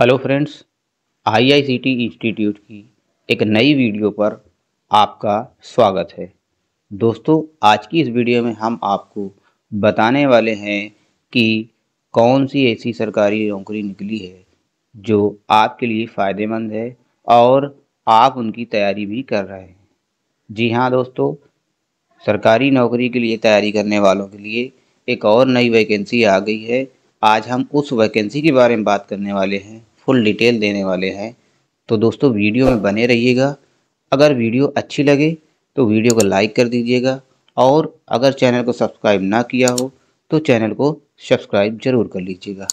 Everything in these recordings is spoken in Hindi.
हेलो फ्रेंड्स आईआईसीटी इंस्टीट्यूट की एक नई वीडियो पर आपका स्वागत है दोस्तों आज की इस वीडियो में हम आपको बताने वाले हैं कि कौन सी ऐसी सरकारी नौकरी निकली है जो आपके लिए फ़ायदेमंद है और आप उनकी तैयारी भी कर रहे हैं जी हाँ दोस्तों सरकारी नौकरी के लिए तैयारी करने वालों के लिए एक और नई वैकेंसी आ गई है आज हम उस वैकेंसी के बारे में बात करने वाले हैं फुल डिटेल देने वाले हैं तो दोस्तों वीडियो में बने रहिएगा अगर वीडियो अच्छी लगे तो वीडियो को लाइक कर दीजिएगा और अगर चैनल को सब्सक्राइब ना किया हो तो चैनल को सब्सक्राइब ज़रूर कर लीजिएगा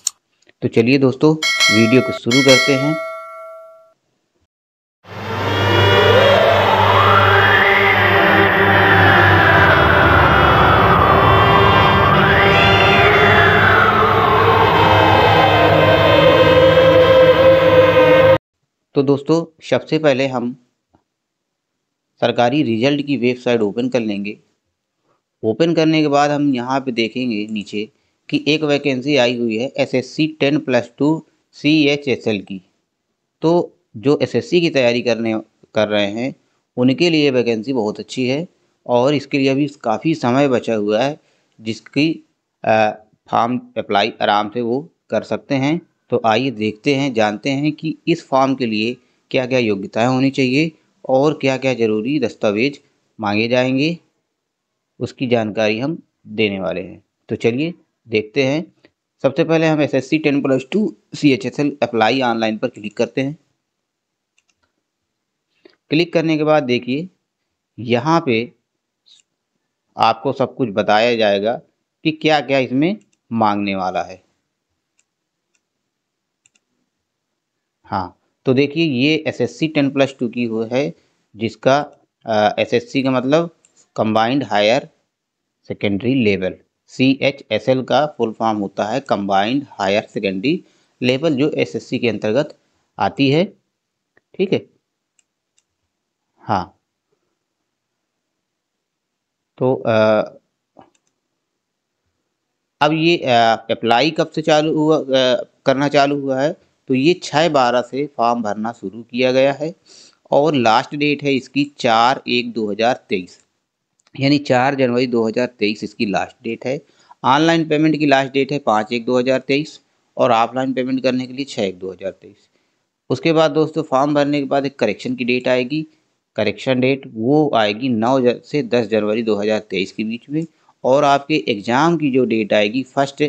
तो चलिए दोस्तों वीडियो को शुरू करते हैं तो दोस्तों सबसे पहले हम सरकारी रिजल्ट की वेबसाइट ओपन कर लेंगे ओपन करने के बाद हम यहाँ पे देखेंगे नीचे कि एक वैकेंसी आई हुई है S S C ten plus two C H S L की तो जो एस एस सी की तैयारी करने कर रहे हैं उनके लिए वैकेंसी बहुत अच्छी है और इसके लिए अभी काफ़ी समय बचा हुआ है जिसकी फॉर्म अप्लाई आराम से वो कर सकते हैं तो आइए देखते हैं जानते हैं कि इस फॉर्म के लिए क्या क्या योग्यताएं होनी चाहिए और क्या क्या ज़रूरी दस्तावेज मांगे जाएंगे उसकी जानकारी हम देने वाले हैं तो चलिए देखते हैं सबसे पहले हम S S C ten plus two C H S L apply online पर क्लिक करते हैं क्लिक करने के बाद देखिए यहाँ पे आपको सब कुछ बताया जाएगा कि क्या क्या इसमें मांगने वाला है हाँ तो देखिए ये S S C ten plus two की हो है जिसका एस एस सी का मतलब combined higher secondary level C H S L का फुल फॉर्म होता है कंबाइंड हायर सेकेंडरी लेवल जो एस एस सी के अंतर्गत आती है ठीक है हाँ तो आ, अब ये अप्लाई कब से चालू हुआ आ, करना चालू हुआ है तो ये छः बारह से फॉर्म भरना शुरू किया गया है और लास्ट डेट है इसकी चार एक दो हज़ार तेईस यानी चार जनवरी दो हज़ार तेईस इसकी लास्ट डेट है ऑनलाइन पेमेंट की लास्ट डेट है पाँच एक दो हज़ार तेईस और ऑफलाइन पेमेंट करने के लिए छः एक दो हज़ार तेईस उसके बाद दोस्तों फॉर्म भरने के बाद एक करेक्शन की डेट आएगी करेक्शन डेट वो आएगी नौ से दस जनवरी दो हज़ार तेईस के बीच में और आपके एग्ज़ाम की जो डेट आएगी फर्स्ट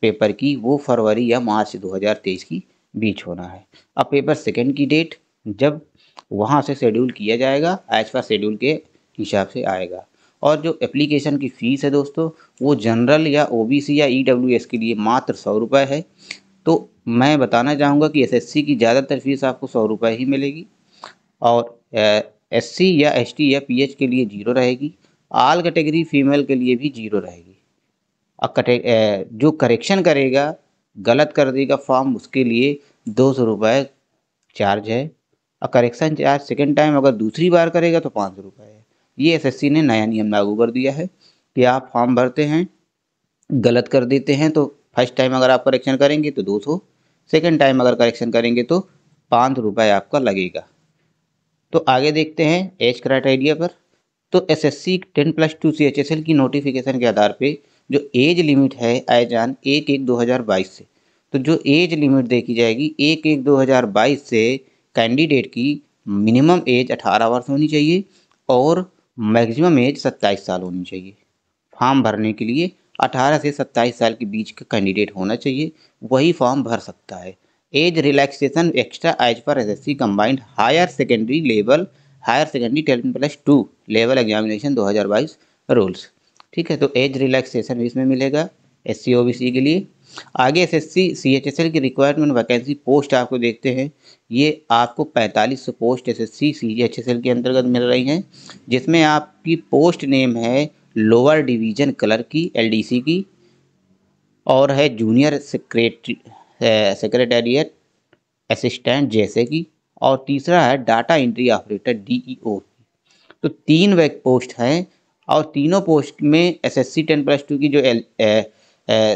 पेपर की वो फरवरी या मार्च दो हज़ार तेईस की बीच होना है अब पेपर सेकेंड की डेट जब वहाँ से शेड्यूल किया जाएगा एज पर शेड्यूल के हिसाब से आएगा और जो एप्लीकेशन की फ़ीस है दोस्तों वो जनरल या ओबीसी या ईडब्ल्यूएस e के लिए मात्र सौ रुपये है तो मैं बताना चाहूँगा कि एसएससी की ज़्यादातर फीस आपको सौ रुपये ही मिलेगी और एससी या एसटी या पीएच के लिए जीरो रहेगी आल कैटेगरी फीमेल के लिए भी जीरो रहेगी और कटे जो करेक्शन करेगा गलत कर देगा फॉर्म उसके लिए दो सौ रुपये चार्ज है और करेक्शन चार्ज सेकेंड टाइम अगर दूसरी बार करेगा तो पाँच सौ रुपये है ये एसएससी ने नया नियम लागू कर दिया है कि आप फॉर्म भरते हैं गलत कर देते हैं तो फर्स्ट टाइम अगर आप करेक्शन करेंगे तो दो सौ सेकेंड टाइम अगर करेक्शन करेंगे तो पाँच रुपये आपका लगेगा तो आगे देखते हैं एज क्राइटेरिया पर तो SSC ten plus two C की नोटिफिकेशन के आधार पर जो एज लिमिट है एज एक एक दो हज़ार बाईस से तो जो एज लिमिट देखी जाएगी एक एक दो हज़ार बाईस से कैंडिडेट की मिनिमम एज अठारह वर्ष होनी चाहिए और मैक्सिमम एज सत्ताईस साल होनी चाहिए फॉर्म भरने के लिए अठारह से सत्ताईस साल के बीच का कैंडिडेट होना चाहिए वही फॉर्म भर सकता है एज रिलैक्सेशन एक्स्ट्रा एज पर S S C combined higher secondary level higher secondary ten plus two level examination 2022 rules ठीक है तो एज रिलैक्सेशन भी इसमें मिलेगा S C O B C के लिए आगे S S C C H S L की रिक्वायरमेंट वैकेंसी पोस्ट आपको देखते हैं ये आपको पैंतालीस सौ post S S C C H S L के अंतर्गत मिल रही हैं जिसमें आपकी पोस्ट नेम है लोअर डिवीजन क्लर्क की एल डी सी की और है जूनियर सेक्रेटरी सेक्रेटेरिएट असिस्टेंट जैसे की और तीसरा है data entry operator D E O तो तीन वैक पोस्ट हैं और तीनों पोस्ट में एसएससी टेन प्लस टू की जो L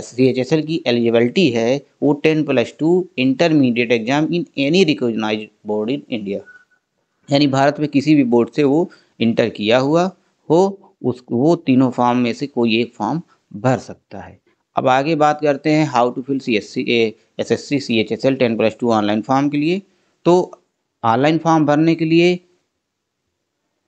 C H S L की एलिजिबलिटी है वो ten plus two intermediate exam in any recognise board in India यानी भारत में किसी भी बोर्ड से वो इंटर किया हुआ हो उस वो तीनों फॉर्म में से कोई एक फॉर्म भर सकता है अब आगे बात करते हैं how to fill C S C S S C C H S L ten plus two online form के लिए तो ऑनलाइन फॉर्म भरने के लिए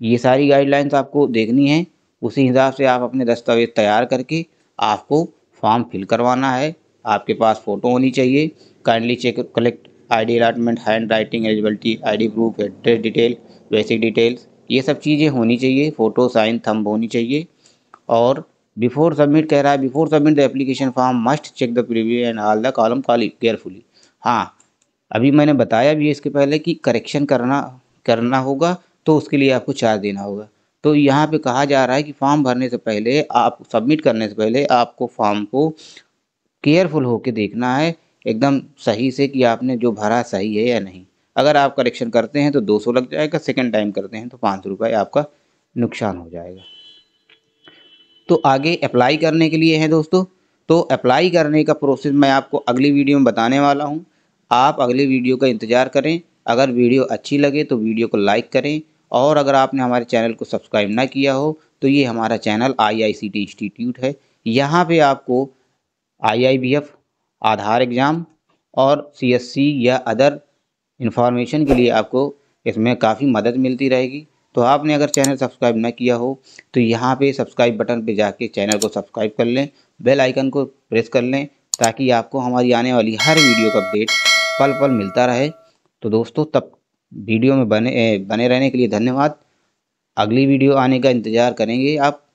ये सारी गाइडलाइंस आपको देखनी है उसी हिसाब से आप अपने दस्तावेज़ तैयार करके आपको फॉर्म फिल करवाना है आपके पास फ़ोटो होनी चाहिए kindly check collect ID allotment handwriting eligibility ID proof address detail basic details ये सब चीज़ें होनी चाहिए फ़ोटो साइन थंब होनी चाहिए और बिफोर सबमिट कह रहा है before submit the application form must check the preview and all the column कॉली केयरफुली हाँ अभी मैंने बताया भी इसके पहले कि करेक्शन करना करना होगा तो उसके लिए आपको चार्ज देना होगा तो यहाँ पे कहा जा रहा है कि फॉर्म भरने से पहले आप सबमिट करने से पहले आपको फॉर्म को केयरफुल होके देखना है एकदम सही से कि आपने जो भरा सही है या नहीं अगर आप करेक्शन करते हैं तो 200 लग जाएगा सेकंड टाइम करते हैं तो पाँच रुपये आपका नुकसान हो जाएगा तो आगे अप्लाई करने के लिए है दोस्तों तो अप्लाई करने का प्रोसेस मैं आपको अगली वीडियो में बताने वाला हूँ आप अगली वीडियो का इंतज़ार करें अगर वीडियो अच्छी लगे तो वीडियो को लाइक करें और अगर आपने हमारे चैनल को सब्सक्राइब ना किया हो तो ये हमारा channel I I C T institute है यहाँ पे आपको I I B F Aadhaar exam और सी एस सी या अदर इंफॉर्मेशन के लिए आपको इसमें काफ़ी मदद मिलती रहेगी तो आपने अगर चैनल सब्सक्राइब ना किया हो तो यहाँ पे सब्सक्राइब बटन पे जाके चैनल को सब्सक्राइब कर लें बेल आइकन को प्रेस कर लें ताकि आपको हमारी आने वाली हर वीडियो का अपडेट पल पल मिलता रहे तो दोस्तों तब वीडियो में बने बने रहने के लिए धन्यवाद अगली वीडियो आने का इंतज़ार करेंगे आप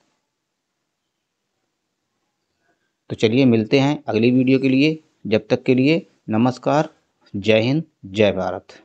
तो चलिए मिलते हैं अगली वीडियो के लिए जब तक के लिए नमस्कार जय हिंद जय भारत